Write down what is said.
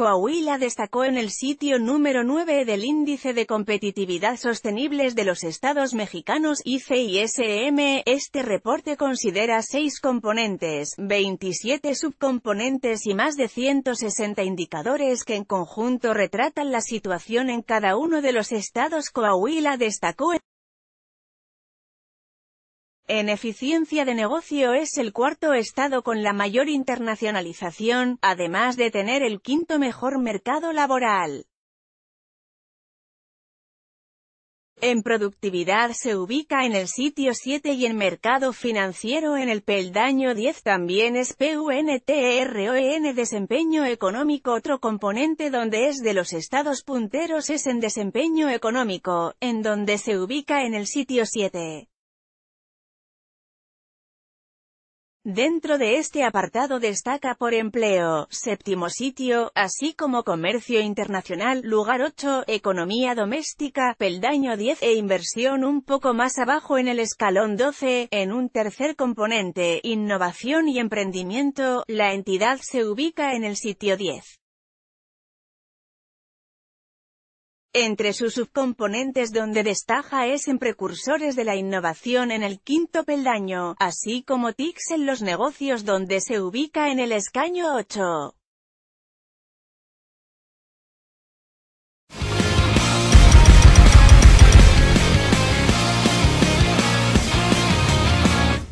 Coahuila destacó en el sitio número 9 del Índice de Competitividad Sostenibles de los Estados Mexicanos ICISM. Este reporte considera seis componentes, 27 subcomponentes y más de 160 indicadores que en conjunto retratan la situación en cada uno de los estados. Coahuila destacó en en eficiencia de negocio es el cuarto estado con la mayor internacionalización, además de tener el quinto mejor mercado laboral. En productividad se ubica en el sitio 7 y en mercado financiero en el peldaño 10 también es PUNTRON e e desempeño económico otro componente donde es de los estados punteros es en desempeño económico, en donde se ubica en el sitio 7. Dentro de este apartado destaca por empleo, séptimo sitio, así como comercio internacional, lugar 8, economía doméstica, peldaño 10 e inversión un poco más abajo en el escalón 12, en un tercer componente, innovación y emprendimiento, la entidad se ubica en el sitio 10. Entre sus subcomponentes donde destaja es en precursores de la innovación en el quinto peldaño, así como TICs en los negocios donde se ubica en el escaño 8.